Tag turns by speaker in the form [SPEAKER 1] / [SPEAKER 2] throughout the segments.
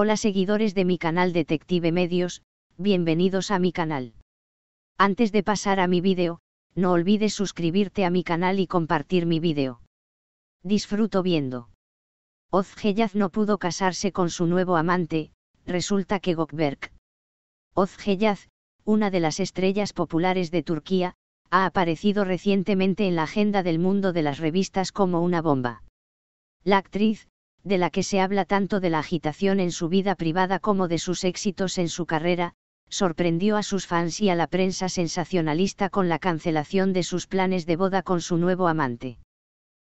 [SPEAKER 1] Hola seguidores de mi canal Detective Medios, bienvenidos a mi canal. Antes de pasar a mi vídeo, no olvides suscribirte a mi canal y compartir mi vídeo. Disfruto viendo. Ozgeyaz no pudo casarse con su nuevo amante, resulta que Gokberg. Ozgeyaz, una de las estrellas populares de Turquía, ha aparecido recientemente en la agenda del mundo de las revistas como una bomba. La actriz, de la que se habla tanto de la agitación en su vida privada como de sus éxitos en su carrera, sorprendió a sus fans y a la prensa sensacionalista con la cancelación de sus planes de boda con su nuevo amante.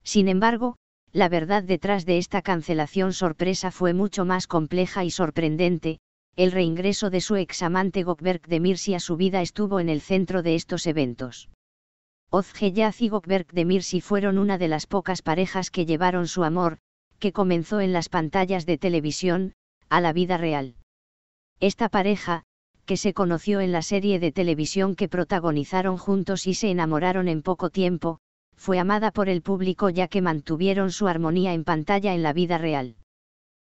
[SPEAKER 1] Sin embargo, la verdad detrás de esta cancelación sorpresa fue mucho más compleja y sorprendente, el reingreso de su ex amante Gokberg de Mirsi a su vida estuvo en el centro de estos eventos. Ozgeyaz y Gokberg de Mirsi fueron una de las pocas parejas que llevaron su amor, que comenzó en las pantallas de televisión, a la vida real. Esta pareja, que se conoció en la serie de televisión que protagonizaron juntos y se enamoraron en poco tiempo, fue amada por el público ya que mantuvieron su armonía en pantalla en la vida real.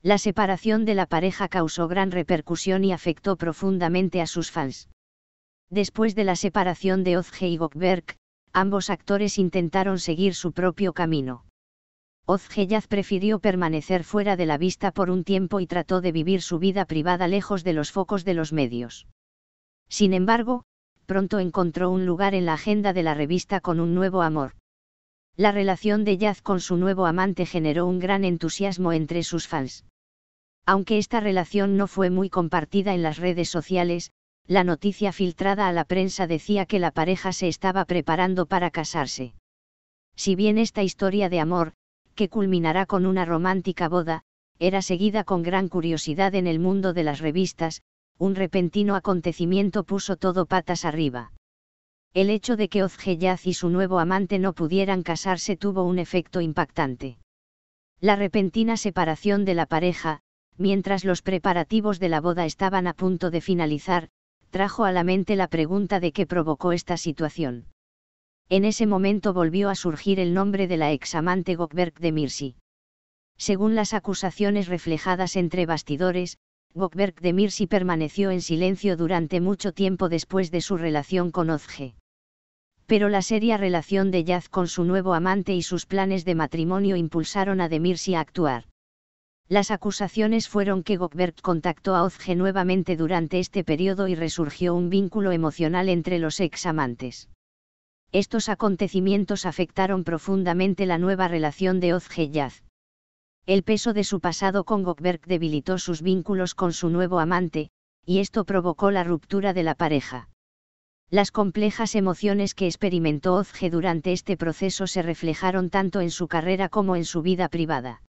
[SPEAKER 1] La separación de la pareja causó gran repercusión y afectó profundamente a sus fans. Después de la separación de Ozge y Gokberg, ambos actores intentaron seguir su propio camino. Yaz prefirió permanecer fuera de la vista por un tiempo y trató de vivir su vida privada lejos de los focos de los medios. Sin embargo, pronto encontró un lugar en la agenda de la revista con un nuevo amor. La relación de Yaz con su nuevo amante generó un gran entusiasmo entre sus fans. Aunque esta relación no fue muy compartida en las redes sociales, la noticia filtrada a la prensa decía que la pareja se estaba preparando para casarse. Si bien esta historia de amor, que culminará con una romántica boda, era seguida con gran curiosidad en el mundo de las revistas, un repentino acontecimiento puso todo patas arriba. El hecho de que Ozgeyaz y su nuevo amante no pudieran casarse tuvo un efecto impactante. La repentina separación de la pareja, mientras los preparativos de la boda estaban a punto de finalizar, trajo a la mente la pregunta de qué provocó esta situación. En ese momento volvió a surgir el nombre de la examante Gokberg de Mirsi. Según las acusaciones reflejadas entre bastidores, Gokberg de Mirsi permaneció en silencio durante mucho tiempo después de su relación con Ozge. Pero la seria relación de Yaz con su nuevo amante y sus planes de matrimonio impulsaron a de Mirsi a actuar. Las acusaciones fueron que Gokberg contactó a Ozge nuevamente durante este periodo y resurgió un vínculo emocional entre los ex amantes. Estos acontecimientos afectaron profundamente la nueva relación de Ozgeyaz. El peso de su pasado con Gokberg debilitó sus vínculos con su nuevo amante, y esto provocó la ruptura de la pareja. Las complejas emociones que experimentó Ozge durante este proceso se reflejaron tanto en su carrera como en su vida privada.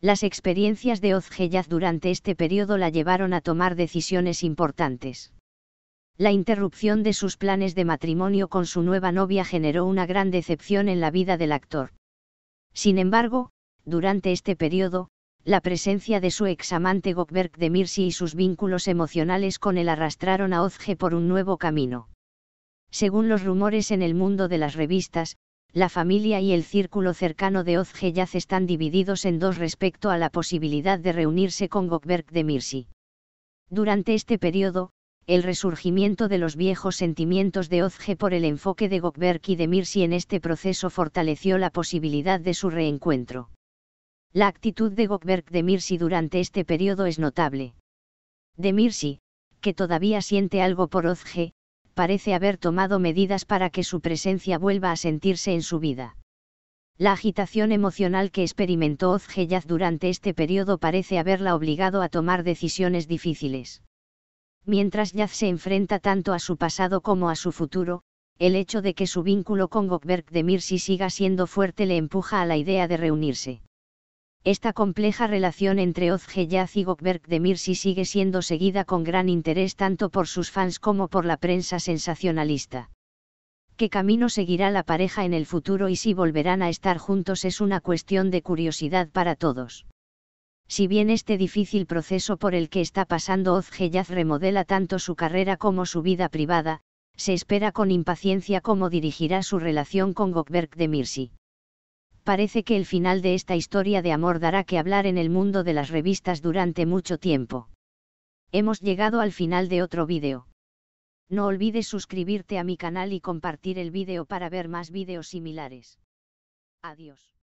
[SPEAKER 1] Las experiencias de Yaz durante este periodo la llevaron a tomar decisiones importantes. La interrupción de sus planes de matrimonio con su nueva novia generó una gran decepción en la vida del actor. Sin embargo, durante este periodo, la presencia de su amante Gokberg de Mirsi y sus vínculos emocionales con él arrastraron a Ozge por un nuevo camino. Según los rumores en el mundo de las revistas, la familia y el círculo cercano de Ozge se están divididos en dos respecto a la posibilidad de reunirse con Gokberg de Mirsi. Durante este periodo, el resurgimiento de los viejos sentimientos de Ozge por el enfoque de Gokberg y de Mirsi en este proceso fortaleció la posibilidad de su reencuentro. La actitud de Gokberg de Mirsi durante este periodo es notable. De Mirsi, que todavía siente algo por Ozge, parece haber tomado medidas para que su presencia vuelva a sentirse en su vida. La agitación emocional que experimentó Ozge Yaz durante este periodo parece haberla obligado a tomar decisiones difíciles. Mientras Yaz se enfrenta tanto a su pasado como a su futuro, el hecho de que su vínculo con Gokberg de Mirsi siga siendo fuerte le empuja a la idea de reunirse. Esta compleja relación entre Ozge Yaz y Gokberg de Mirsi sigue siendo seguida con gran interés tanto por sus fans como por la prensa sensacionalista. ¿Qué camino seguirá la pareja en el futuro y si volverán a estar juntos es una cuestión de curiosidad para todos? Si bien este difícil proceso por el que está pasando Ozgeyaz remodela tanto su carrera como su vida privada, se espera con impaciencia cómo dirigirá su relación con Gokberg de Mirsi. Parece que el final de esta historia de amor dará que hablar en el mundo de las revistas durante mucho tiempo. Hemos llegado al final de otro vídeo. No olvides suscribirte a mi canal y compartir el vídeo para ver más vídeos similares. Adiós.